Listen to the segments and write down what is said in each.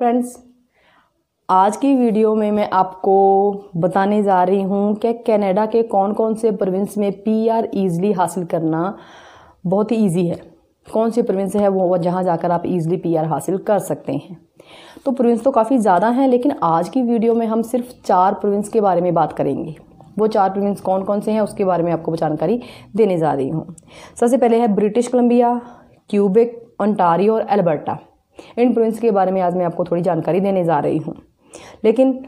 friends आज की video में मैं आपको बताने जा रही हूँ कि कनाडा के कौन कौन से प्रोविंस में पीआर इजीली हासिल करना बहुत ही ईजी है कौन से प्रोविंस है वो जहाँ जाकर आप इजीली पीआर हासिल कर सकते हैं तो प्रोविंस तो काफ़ी ज़्यादा हैं लेकिन आज की वीडियो में हम सिर्फ चार प्रोविंस के बारे में बात करेंगे वो चार प्रोविंस कौन कौन से हैं उसके बारे में आपको जानकारी देने जा रही हूँ सबसे पहले है ब्रिटिश कोलम्बिया क्यूबिक ओंटारियो और एल्बर्टा इन प्रिंट्स के बारे में आज मैं आपको थोड़ी जानकारी देने जा रही हूँ लेकिन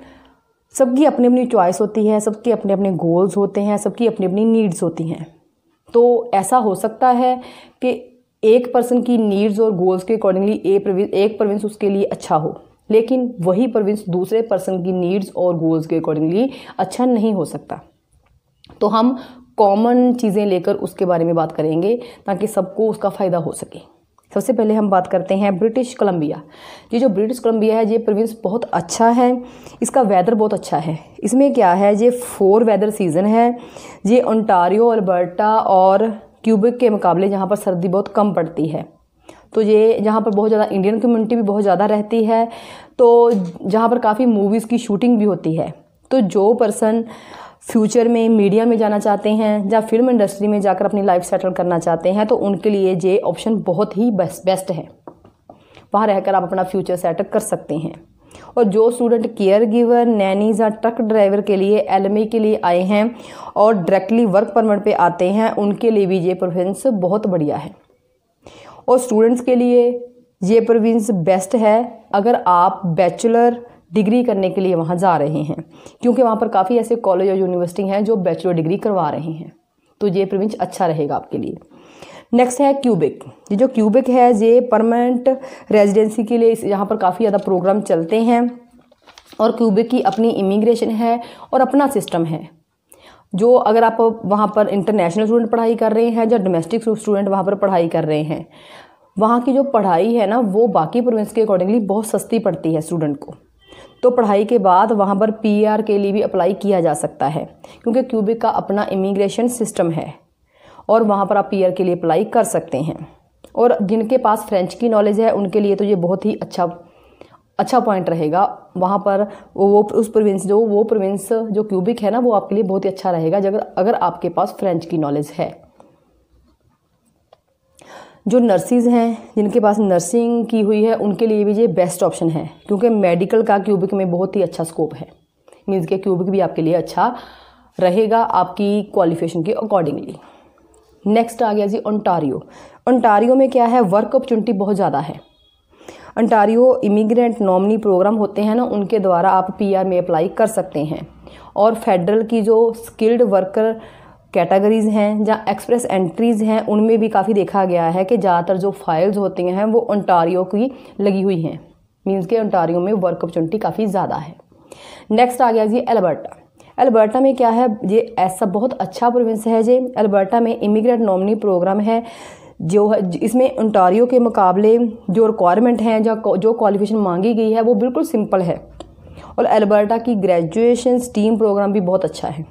सबकी अपनी अपनी चॉइस होती है सबके अपने अपने गोल्स होते हैं सबकी अपनी अपनी नीड्स होती हैं तो ऐसा हो सकता है कि एक पर्सन की नीड्स और गोल्स के अकॉर्डिंगली ए एक प्रोविंस उसके लिए अच्छा हो लेकिन वही प्रोविंस दूसरे पर्सन की नीड्स और गोल्स के अकॉर्डिंगली अच्छा नहीं हो सकता तो हम कॉमन चीज़ें लेकर उसके बारे में बात करेंगे ताकि सबको उसका फ़ायदा हो सके सबसे पहले हम बात करते हैं ब्रिटिश कोलंबिया ये जो ब्रिटिश कोलम्बिया है ये प्रोविंस बहुत अच्छा है इसका वेदर बहुत अच्छा है इसमें क्या है ये फोर वेदर सीज़न है ये ओंटारियो अल्बर्टा और क्यूबिक के मुकाबले यहाँ पर सर्दी बहुत कम पड़ती है तो ये जहाँ पर बहुत ज़्यादा इंडियन कम्युनिटी भी बहुत ज़्यादा रहती है तो जहाँ पर काफ़ी मूवीज़ की शूटिंग भी होती है तो जो पर्सन फ्यूचर में मीडिया में जाना चाहते हैं या फिल्म इंडस्ट्री में जाकर अपनी लाइफ सेटल करना चाहते हैं तो उनके लिए ये ऑप्शन बहुत ही बेस्ट बेस्ट है वहाँ रहकर आप अपना फ्यूचर सेटअप कर सकते हैं और जो स्टूडेंट केयर गिवर नैनीज या ट्रक ड्राइवर के लिए एल के लिए आए हैं और डायरेक्टली वर्क परमिट पे आते हैं उनके लिए भी ये प्रोविंस बहुत बढ़िया है और स्टूडेंट्स के लिए ये प्रोविंस बेस्ट है अगर आप बैचलर डिग्री करने के लिए वहाँ जा रहे हैं क्योंकि वहाँ पर काफ़ी ऐसे कॉलेज और यूनिवर्सिटी हैं जो बैचलर डिग्री करवा रहे हैं तो ये प्रोविंस अच्छा रहेगा आपके लिए नेक्स्ट है क्यूबिक ये जो क्यूबिक है ये परमानेंट रेजिडेंसी के लिए इस यहाँ पर काफ़ी ज़्यादा प्रोग्राम चलते हैं और क्यूबिक की अपनी इमिग्रेशन है और अपना सिस्टम है जो अगर आप वहाँ पर इंटरनेशनल स्टूडेंट पढ़ाई कर रहे हैं या डोमेस्टिक स्टूडेंट वहाँ पर पढ़ाई कर रहे हैं वहाँ की जो पढ़ाई है ना वो बाकी प्रोविंस के अकॉर्डिंगली बहुत सस्ती पड़ती है स्टूडेंट को तो पढ़ाई के बाद वहाँ पर पी e के लिए भी अप्लाई किया जा सकता है क्योंकि क्यूबिक का अपना इमिग्रेशन सिस्टम है और वहाँ पर आप पी e के लिए अप्लाई कर सकते हैं और जिनके पास फ्रेंच की नॉलेज है उनके लिए तो ये बहुत ही अच्छा अच्छा पॉइंट रहेगा वहाँ पर वो, वो उस प्रोविंस जो वो प्रोविंस जो क्यूबिक है ना वो आपके लिए बहुत ही अच्छा रहेगा जगह अगर आपके पास फ्रेंच की नॉलेज है जो नर्सिस हैं जिनके पास नर्सिंग की हुई है उनके लिए भी ये बेस्ट ऑप्शन है क्योंकि मेडिकल का क्यूबिक में बहुत ही अच्छा स्कोप है मीन्स के क्यूबिक भी आपके लिए अच्छा रहेगा आपकी क्वालिफिकेशन के अकॉर्डिंगली नेक्स्ट आ गया जी ओंटारियो ओंटारियो में क्या है वर्क अपॉर्चुनिटी बहुत ज़्यादा है ओंटारियो इमिग्रेंट नॉमनी प्रोग्राम होते हैं ना उनके द्वारा आप पीआर में अप्लाई कर सकते हैं और फेडरल की जो स्किल्ड वर्कर कैटेगरीज़ हैं जहाँ एक्सप्रेस एंट्रीज़ हैं उनमें भी काफ़ी देखा गया है कि ज़्यादातर जो फाइल्स होती हैं वो ओंटारियो की लगी हुई हैं मीन्स के ओंटारियो में वर्क अपॉर्चुनिटी काफ़ी ज़्यादा है नेक्स्ट आ गया जी एलबर्टा अल्बर्टा में क्या है ये ऐसा बहुत अच्छा प्रोविंस है जी अल्बर्टा में इमिग्रेंट नॉमनी प्रोग्राम है जो है इसमें ओंटारियो के मुकाबले जो रिक्वायरमेंट हैं जो जो क्वालिफिकेशन मांगी गई है वो बिल्कुल सिंपल है और अल्बर्टा की ग्रेजुएशन स्टीम प्रोग्राम भी बहुत अच्छा है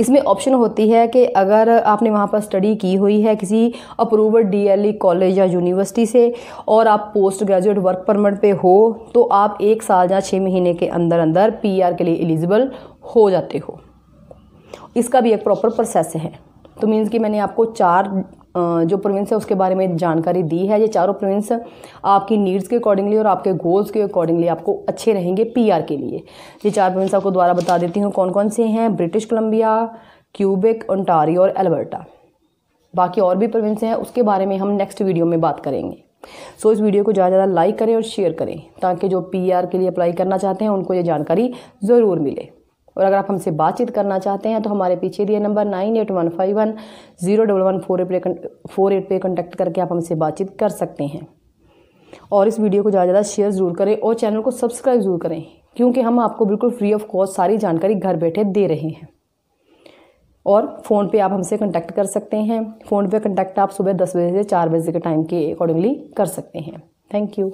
इसमें ऑप्शन होती है कि अगर आपने वहाँ पर स्टडी की हुई है किसी अप्रूवड डीएलई कॉलेज या यूनिवर्सिटी से और आप पोस्ट ग्रेजुएट वर्क परमिट पे हो तो आप एक साल या छः महीने के अंदर अंदर पीआर के लिए एलिजिबल हो जाते हो इसका भी एक प्रॉपर प्रोसेस है तो मीन्स कि मैंने आपको चार जो प्रोविंस है उसके बारे में जानकारी दी है ये चारों प्रोविंस आपकी नीड्स के अकॉर्डिंगली और आपके गोल्स के अकॉर्डिंगली आपको अच्छे रहेंगे पीआर के लिए ये चार प्रोविंस आपको दोबारा बता देती हूँ कौन कौन से हैं ब्रिटिश कोलम्बिया क्यूबिक ओंटारी और एल्बर्टा बाकी और भी प्रोविंस हैं उसके बारे में हम नेक्स्ट वीडियो में बात करेंगे सो so, इस वीडियो को ज़्यादा ज़्यादा लाइक करें और शेयर करें ताकि जो पीआर के लिए अप्लाई करना चाहते हैं उनको ये जानकारी ज़रूर मिले और अगर आप हमसे बातचीत करना चाहते हैं तो हमारे पीछे दिए number nine eight one five one zero double one four eight पे फोर एट पे कॉन्टैक्ट करके आप हमसे बातचीत कर सकते हैं और इस वीडियो को ज़्यादा ज़्यादा शेयर ज़रूर करें और चैनल को सब्सक्राइब ज़रूर करें क्योंकि हम आपको बिल्कुल फ्री ऑफ कॉस्ट सारी जानकारी घर बैठे दे रहे हैं और फ़ोन पे आप हमसे कंटेक्ट कर सकते हैं फ़ोन पे कंटेक्ट आप सुबह दस बजे से चार बजे के टाइम के अकॉर्डिंगली कर सकते हैं थैंक यू